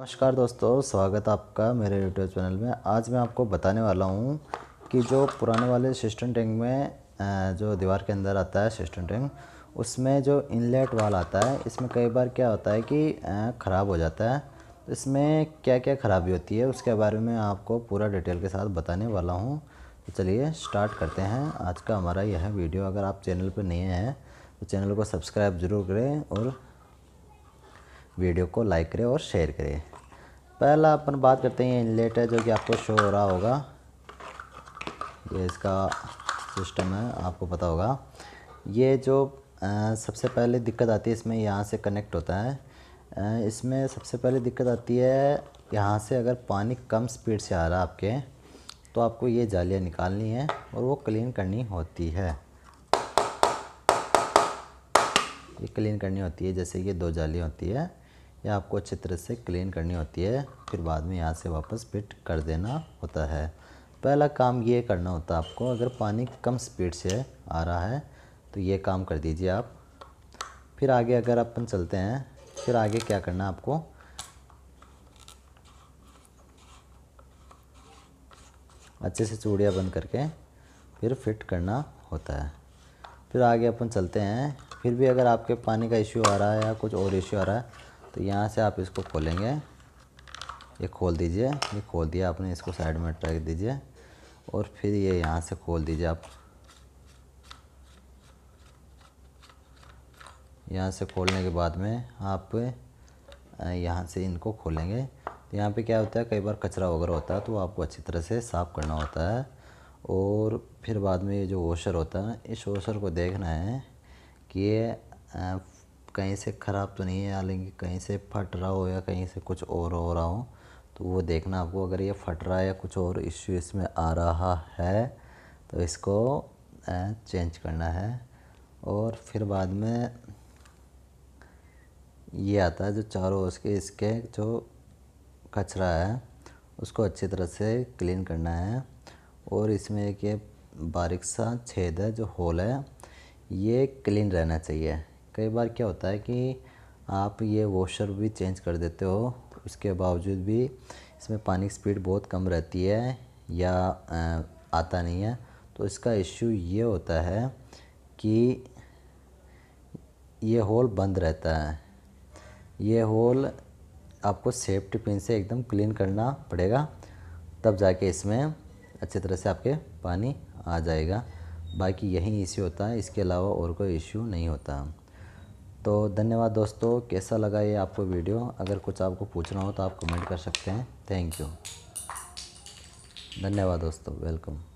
नमस्कार दोस्तों स्वागत है आपका मेरे यूट्यूब चैनल में आज मैं आपको बताने वाला हूँ कि जो पुराने वाले सिस्टम टैंक में जो दीवार के अंदर आता है सिस्टम टैंक उसमें जो इनलेट वाल आता है इसमें कई बार क्या होता है कि ख़राब हो जाता है तो इसमें क्या क्या ख़राबी होती है उसके बारे में आपको पूरा डिटेल के साथ बताने वाला हूँ तो चलिए स्टार्ट करते हैं आज का हमारा यह वीडियो अगर आप चैनल पर नए हैं तो चैनल को सब्सक्राइब ज़रूर करें और वीडियो को लाइक करें और शेयर करें पहला अपन बात करते हैं इनलेट है जो कि आपको शो हो रहा होगा ये इसका सिस्टम है आपको पता होगा ये जो आ, सबसे पहले दिक्कत आती है इसमें यहाँ से कनेक्ट होता है आ, इसमें सबसे पहले दिक्कत आती है यहाँ से अगर पानी कम स्पीड से आ रहा है आपके तो आपको ये जालियाँ निकालनी है और वो क्लीन करनी होती है ये क्लीन करनी होती है जैसे ये दो जालियाँ होती है या आपको अच्छे तरह से क्लीन करनी होती है फिर बाद में यहाँ से वापस फिट कर देना होता है पहला काम ये करना होता है आपको अगर पानी कम स्पीड से आ रहा है तो ये काम कर दीजिए आप फिर आगे अगर अपन चलते हैं फिर आगे क्या करना है आपको अच्छे से चूड़ियाँ बंद करके फिर फिट करना होता है फिर आगे अपन चलते हैं फिर भी अगर आपके पानी का इश्यू आ रहा है या कुछ और इश्यू आ रहा है तो यहाँ से आप इसको खोलेंगे ये खोल दीजिए ये खोल दिया आपने इसको साइड में रख दीजिए और फिर ये यहाँ से खोल दीजिए आप यहाँ से खोलने के बाद में आप यहाँ से इनको खोलेंगे तो यहाँ पे क्या होता है कई बार कचरा वगैरह होता है तो आपको अच्छी तरह से साफ़ करना होता है और फिर बाद में ये जो वॉशर होता है इस वॉशर को देखना है कि ये कहीं से ख़राब तो नहीं है हालांकि कहीं से फट रहा हो या कहीं से कुछ और हो रहा हो तो वो देखना आपको अगर ये फट रहा है या कुछ और इश्यू इसमें आ रहा है तो इसको चेंज करना है और फिर बाद में ये आता है जो चारों ओर के इसके जो कचरा है उसको अच्छी तरह से क्लीन करना है और इसमें एक ये बारिक सा छेद है जो होल है ये क्लीन रहना चाहिए कई बार क्या होता है कि आप ये वॉशर भी चेंज कर देते हो उसके बावजूद भी इसमें पानी की स्पीड बहुत कम रहती है या आता नहीं है तो इसका इश्यू ये होता है कि ये होल बंद रहता है ये होल आपको सेफ्टी पिन से एकदम क्लीन करना पड़ेगा तब जाके इसमें अच्छी तरह से आपके पानी आ जाएगा बाकी यही इश्यू होता है इसके अलावा और कोई इश्यू नहीं होता तो धन्यवाद दोस्तों कैसा लगा ये आपको वीडियो अगर कुछ आपको पूछना हो तो आप कमेंट कर सकते हैं थैंक यू धन्यवाद दोस्तों वेलकम